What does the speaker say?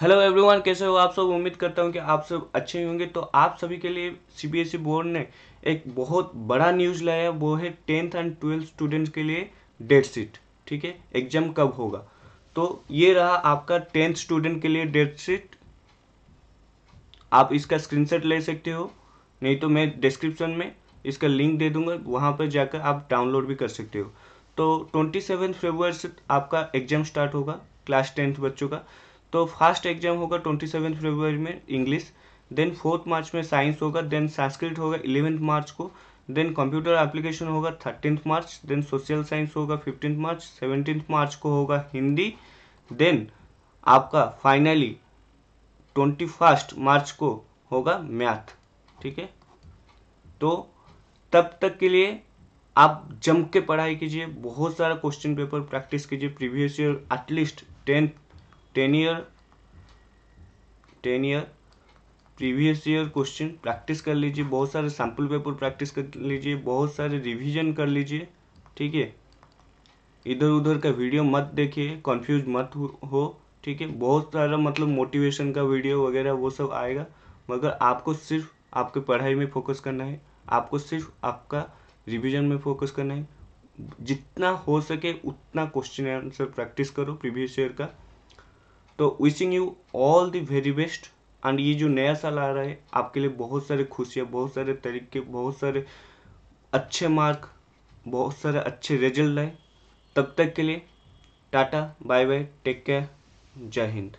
hello everyone कैसे हो आप सब उम्मीद करता हूँ कि आप सब अच्छे होंगे तो आप सभी के लिए सीबीएसई बोर्ड e ने एक बहुत बड़ा न्यूज़ लाया वो है टेंथ एंड ट्वेल्थ स्टूडेंट्स के लिए डेट शीट ठीक है एग्जाम कब होगा तो ये रहा आपका टेंथ स्टूडेंट के लिए डेट शीट आप इसका स्क्रीनशॉट ले सकते हो नहीं तो मैं डिस्क्रिप्शन में इसका लिंक दे दूंगा वहां पर जाकर आप डाउनलोड भी कर सकते हो तो ट्वेंटी सेवन से आपका एग्जाम स्टार्ट होगा क्लास टेंथ बच्चों का तो फर्स्ट एग्जाम होगा ट्वेंटी सेवन फरवरी में इंग्लिश देन फोर्थ मार्च में साइंस होगा देन संस्कृत होगा इलेवेंथ मार्च को देन कंप्यूटर एप्लीकेशन होगा thirteen March then social science होगा फिफ्टीन मार्च सेवनटीन मार्च को होगा हिंदी देन आपका फाइनली ट्वेंटी फर्स्ट मार्च को होगा मैथ ठीक है तो तब तक के लिए आप जम के पढ़ाई कीजिए बहुत सारा क्वेश्चन पेपर प्रैक्टिस कीजिए previous year at least tenth ten year ten year previous year question practice कर लीजिए बहुत सारे सैम्पल पेपर प्रैक्टिस कर लीजिए बहुत सारे रिवीजन कर लीजिए ठीक है इधर उधर का वीडियो मत देखिए कंफ्यूज मत हो ठीक है बहुत सारा मतलब मोटिवेशन का वीडियो वगैरह वो सब आएगा मगर आपको सिर्फ आपके पढ़ाई में फोकस करना है आपको सिर्फ आपका रिवीजन में फोकस करना है जितना हो सके उतना क्वेश्चन आंसर प्रैक्टिस करो प्रीवियस ईयर का तो wishing you all the very best and ये जो नया साल आ रहा है आपके लिए बहुत सारे खुशियाँ बहुत सारे तरीके बहुत सारे अच्छे मार्क बहुत सारे अच्छे रिजल्ट लाए तब तक के लिए tata bye bye take care Jai Hind